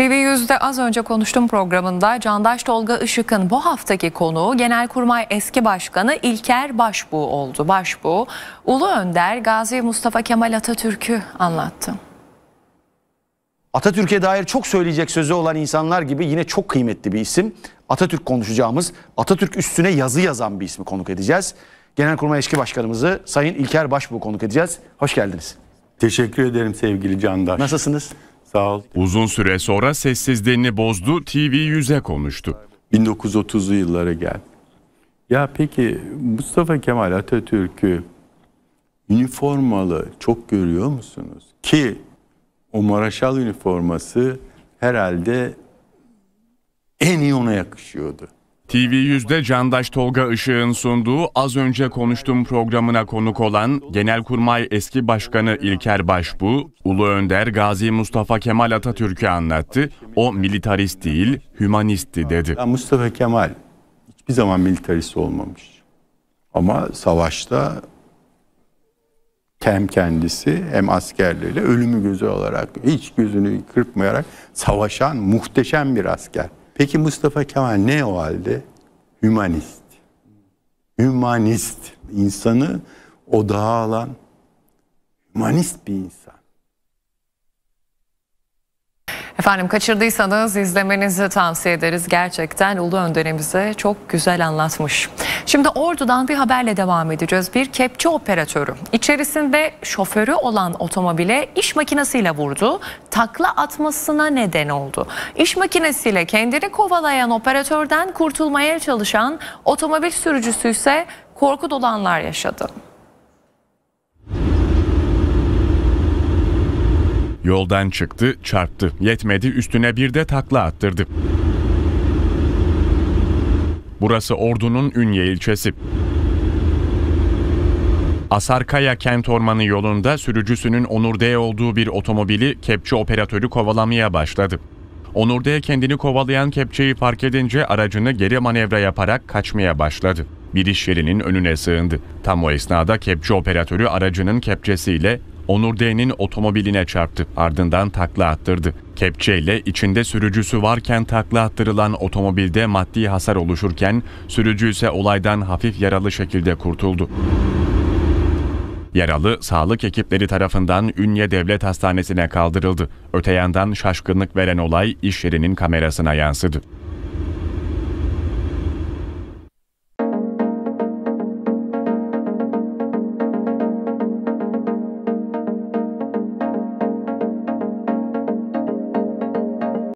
TV 100de az önce konuştum programında Candaş Tolga Işık'ın bu haftaki konuğu Genelkurmay eski başkanı İlker Başbuğ oldu. Başbuğ, Ulu Önder Gazi Mustafa Kemal Atatürk'ü anlattı. Atatürk'e dair çok söyleyecek sözü olan insanlar gibi yine çok kıymetli bir isim. Atatürk konuşacağımız, Atatürk üstüne yazı yazan bir ismi konuk edeceğiz. Genelkurmay eski başkanımızı Sayın İlker Başbuğ konuk edeceğiz. Hoş geldiniz. Teşekkür ederim sevgili Candaş. Nasılsınız? Sağ ol. Uzun süre sonra sessizliğini bozdu, TV 100'e konuştu. 1930'lu yıllara geldi. Ya peki Mustafa Kemal Atatürk'ü üniformalı çok görüyor musunuz? Ki o Maraşal üniforması herhalde en iyi ona yakışıyordu. TV100'de Candaş Tolga Işık'ın sunduğu Az Önce konuştuğum programına konuk olan Genelkurmay Eski Başkanı İlker Başbu, Ulu Önder Gazi Mustafa Kemal Atatürk'ü anlattı. O militarist değil, hümanisti dedi. Mustafa Kemal hiçbir zaman militarist olmamış. Ama savaşta hem kendisi hem askerleriyle ölümü gözü olarak hiç gözünü kırpmayarak savaşan muhteşem bir asker. Peki Mustafa Kemal ne o halde? Hümanist. Hümanist. insanı odağa alan hümanist bir insan. Efendim kaçırdıysanız izlemenizi tavsiye ederiz. Gerçekten Ulu Önderimize çok güzel anlatmış. Şimdi Ordu'dan bir haberle devam edeceğiz. Bir kepçe operatörü içerisinde şoförü olan otomobile iş makinesiyle vurdu. Takla atmasına neden oldu. İş makinesiyle kendini kovalayan operatörden kurtulmaya çalışan otomobil sürücüsü ise korku dolanlar yaşadı. Yoldan çıktı, çarptı. Yetmedi üstüne bir de takla attırdı. Burası Ordu'nun Ünye ilçesi. Asarkaya kent ormanı yolunda sürücüsünün Onur D olduğu bir otomobili kepçe operatörü kovalamaya başladı. Onur D kendini kovalayan kepçeyi fark edince aracını geri manevra yaparak kaçmaya başladı. Bir iş yerinin önüne sığındı. Tam o esnada kepçe operatörü aracının kepçesiyle Onur D'nin otomobiline çarptı. Ardından takla attırdı. Kepçeyle içinde sürücüsü varken takla attırılan otomobilde maddi hasar oluşurken sürücü ise olaydan hafif yaralı şekilde kurtuldu. Yaralı sağlık ekipleri tarafından Ünye Devlet Hastanesi'ne kaldırıldı. Öte yandan şaşkınlık veren olay iş yerinin kamerasına yansıdı.